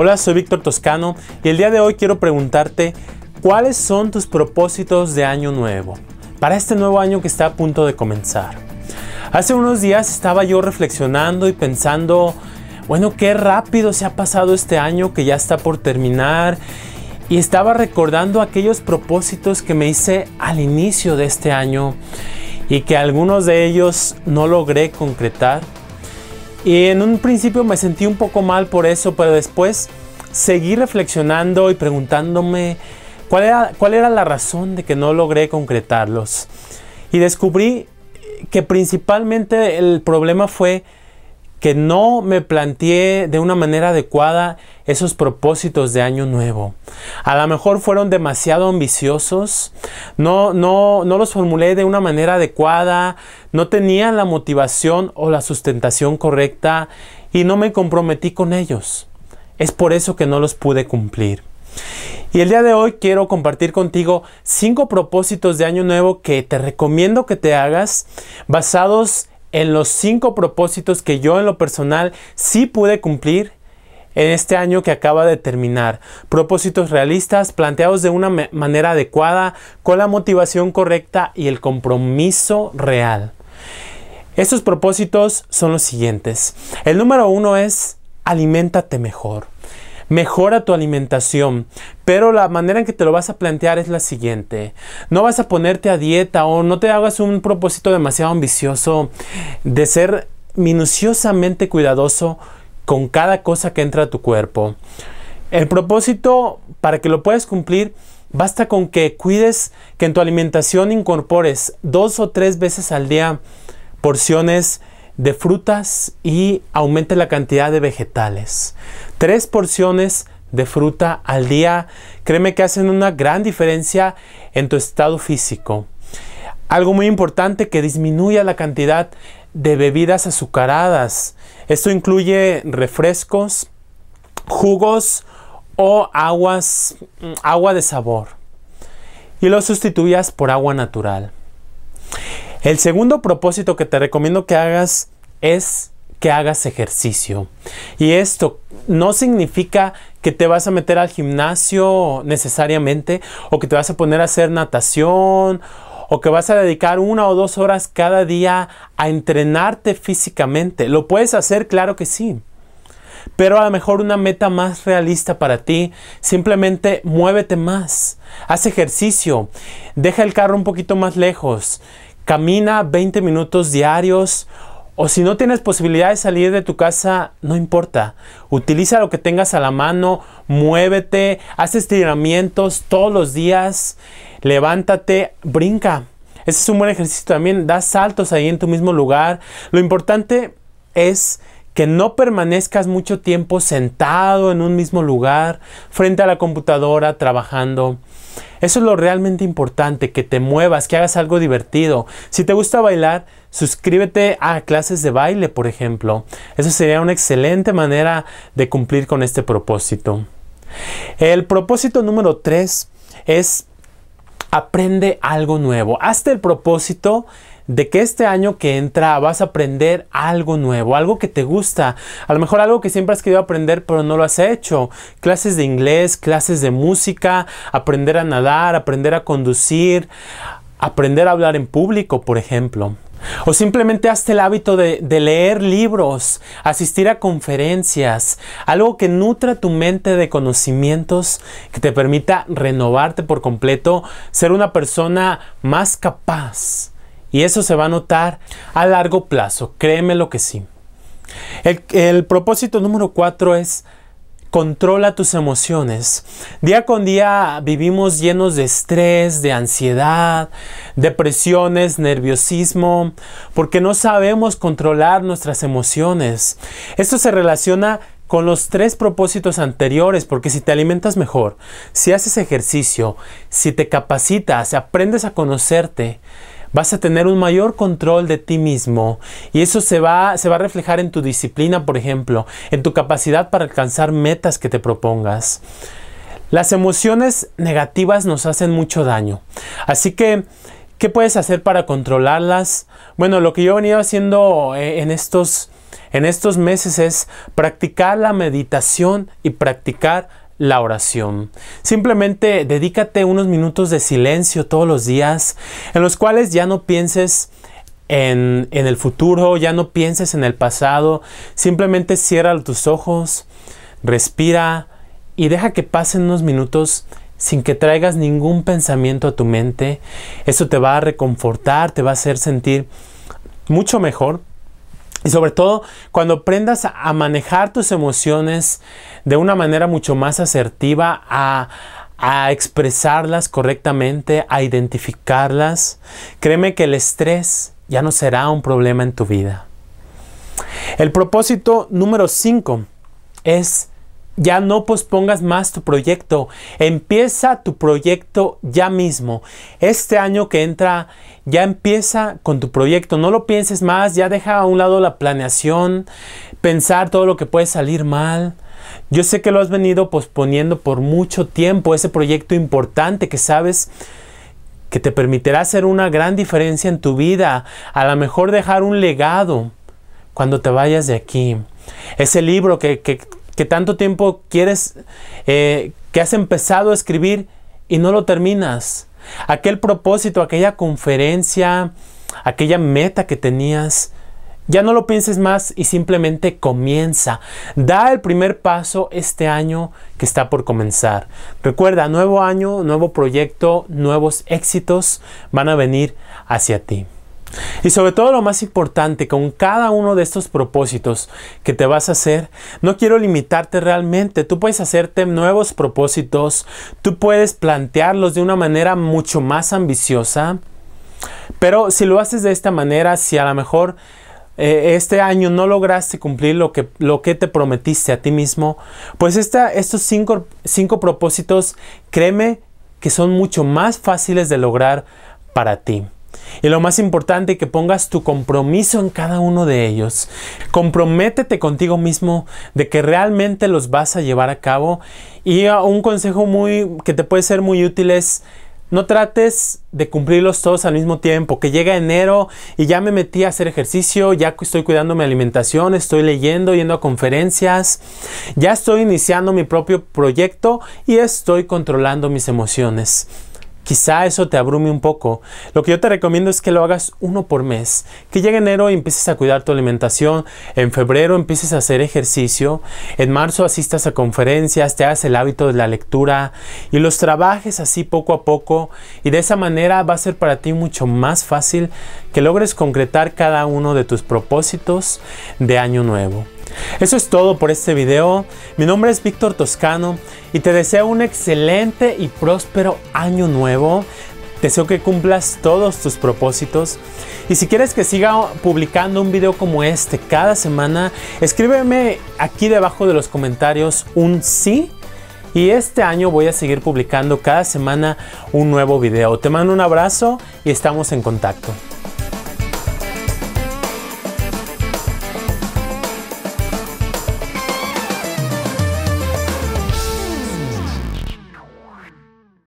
Hola, soy Víctor Toscano y el día de hoy quiero preguntarte cuáles son tus propósitos de año nuevo, para este nuevo año que está a punto de comenzar. Hace unos días estaba yo reflexionando y pensando, bueno, qué rápido se ha pasado este año que ya está por terminar y estaba recordando aquellos propósitos que me hice al inicio de este año y que algunos de ellos no logré concretar y en un principio me sentí un poco mal por eso, pero después seguí reflexionando y preguntándome cuál era, cuál era la razón de que no logré concretarlos. Y descubrí que principalmente el problema fue que no me planteé de una manera adecuada esos propósitos de año nuevo. A lo mejor fueron demasiado ambiciosos, no, no, no los formulé de una manera adecuada, no tenía la motivación o la sustentación correcta y no me comprometí con ellos. Es por eso que no los pude cumplir. Y el día de hoy quiero compartir contigo cinco propósitos de año nuevo que te recomiendo que te hagas basados en los cinco propósitos que yo en lo personal sí pude cumplir en este año que acaba de terminar. Propósitos realistas, planteados de una manera adecuada, con la motivación correcta y el compromiso real. Estos propósitos son los siguientes. El número uno es alimentate mejor. Mejora tu alimentación, pero la manera en que te lo vas a plantear es la siguiente. No vas a ponerte a dieta o no te hagas un propósito demasiado ambicioso de ser minuciosamente cuidadoso con cada cosa que entra a tu cuerpo. El propósito, para que lo puedas cumplir, basta con que cuides que en tu alimentación incorpores dos o tres veces al día porciones de frutas y aumente la cantidad de vegetales. Tres porciones de fruta al día, créeme que hacen una gran diferencia en tu estado físico. Algo muy importante que disminuya la cantidad de bebidas azucaradas. Esto incluye refrescos, jugos o aguas, mm, agua de sabor. Y lo sustituyas por agua natural. El segundo propósito que te recomiendo que hagas es que hagas ejercicio. Y esto no significa que te vas a meter al gimnasio necesariamente o que te vas a poner a hacer natación o que vas a dedicar una o dos horas cada día a entrenarte físicamente. Lo puedes hacer, claro que sí. Pero a lo mejor una meta más realista para ti, simplemente muévete más, haz ejercicio, deja el carro un poquito más lejos, camina 20 minutos diarios o si no tienes posibilidad de salir de tu casa, no importa. Utiliza lo que tengas a la mano, muévete, haz estiramientos todos los días, levántate, brinca. Ese es un buen ejercicio también. Da saltos ahí en tu mismo lugar. Lo importante es que no permanezcas mucho tiempo sentado en un mismo lugar, frente a la computadora, trabajando. Eso es lo realmente importante, que te muevas, que hagas algo divertido. Si te gusta bailar, suscríbete a clases de baile, por ejemplo. Eso sería una excelente manera de cumplir con este propósito. El propósito número 3 es aprende algo nuevo. Hazte el propósito de que este año que entra vas a aprender algo nuevo, algo que te gusta, a lo mejor algo que siempre has querido aprender pero no lo has hecho, clases de inglés, clases de música, aprender a nadar, aprender a conducir, aprender a hablar en público, por ejemplo. O simplemente hazte el hábito de, de, leer libros, asistir a conferencias, algo que nutra tu mente de conocimientos, que te permita renovarte por completo, ser una persona más capaz y eso se va a notar a largo plazo, créeme lo que sí. El, propósito número cuatro es controla tus emociones. Día con día vivimos llenos de estrés, de ansiedad, depresiones, nerviosismo, porque no sabemos controlar nuestras emociones. Esto se relaciona con los tres propósitos anteriores, porque si te alimentas mejor, si haces ejercicio, si te capacitas, aprendes a conocerte, vas a tener un mayor control de ti mismo y eso se va, se va a reflejar en tu disciplina, por ejemplo, en tu capacidad para alcanzar metas que te propongas. Las emociones negativas nos hacen mucho daño, así que ¿Qué puedes hacer para controlarlas? Bueno, lo que yo he venido haciendo eh, en estos, en estos meses es practicar la meditación y practicar la oración. Simplemente dedícate unos minutos de silencio todos los días en los cuales ya no pienses en, en, el futuro, ya no pienses en el pasado, simplemente cierra tus ojos, respira y deja que pasen unos minutos sin que traigas ningún pensamiento a tu mente. Eso te va a reconfortar, te va a hacer sentir mucho mejor y sobre todo, cuando aprendas a manejar tus emociones de una manera mucho más asertiva, a, a expresarlas correctamente, a identificarlas, créeme que el estrés ya no será un problema en tu vida. El propósito número 5 es ya no pospongas más tu proyecto. Empieza tu proyecto ya mismo. Este año que entra, ya empieza con tu proyecto. No lo pienses más. Ya deja a un lado la planeación, pensar todo lo que puede salir mal. Yo sé que lo has venido posponiendo por mucho tiempo, ese proyecto importante que sabes que te permitirá hacer una gran diferencia en tu vida, a lo mejor dejar un legado cuando te vayas de aquí. Ese libro que, que, que tanto tiempo quieres, eh, que has empezado a escribir y no lo terminas. Aquel propósito, aquella conferencia, aquella meta que tenías, ya no lo pienses más y simplemente comienza. Da el primer paso este año que está por comenzar. Recuerda, nuevo año, nuevo proyecto, nuevos éxitos van a venir hacia ti. Y sobre todo lo más importante, con cada uno de estos propósitos que te vas a hacer, no quiero limitarte realmente, tú puedes hacerte nuevos propósitos, tú puedes plantearlos de una manera mucho más ambiciosa, pero si lo haces de esta manera, si a lo mejor eh, este año no lograste cumplir lo que, te prometiste a ti mismo, pues estos cinco propósitos, créeme que son mucho más fáciles de lograr para ti. Y lo más importante, que pongas tu compromiso en cada uno de ellos. Comprométete contigo mismo de que realmente los vas a llevar a cabo. Y ah, un consejo muy que te puede ser muy útil es no trates de cumplirlos todos al mismo tiempo, que llega enero y ya me metí a hacer ejercicio, ya estoy cuidando mi alimentación, estoy leyendo, yendo a conferencias, ya estoy iniciando mi propio proyecto y estoy controlando mis emociones. Quizá eso te abrume un poco. Lo que yo te recomiendo es que lo hagas uno por mes. Que llegue enero y empieces a cuidar tu alimentación. En febrero empieces a hacer ejercicio. En marzo asistas a conferencias, te hagas el hábito de la lectura y los trabajes así poco a poco. Y de esa manera va a ser para ti mucho más fácil que logres concretar cada uno de tus propósitos de año nuevo. Eso es todo por este video. Mi nombre es Víctor Toscano y te deseo un excelente y próspero año nuevo. Deseo que cumplas todos tus propósitos. Y si quieres que siga publicando un video como este cada semana, escríbeme aquí debajo de los comentarios un sí. Y este año voy a seguir publicando cada semana un nuevo video. Te mando un abrazo y estamos en contacto.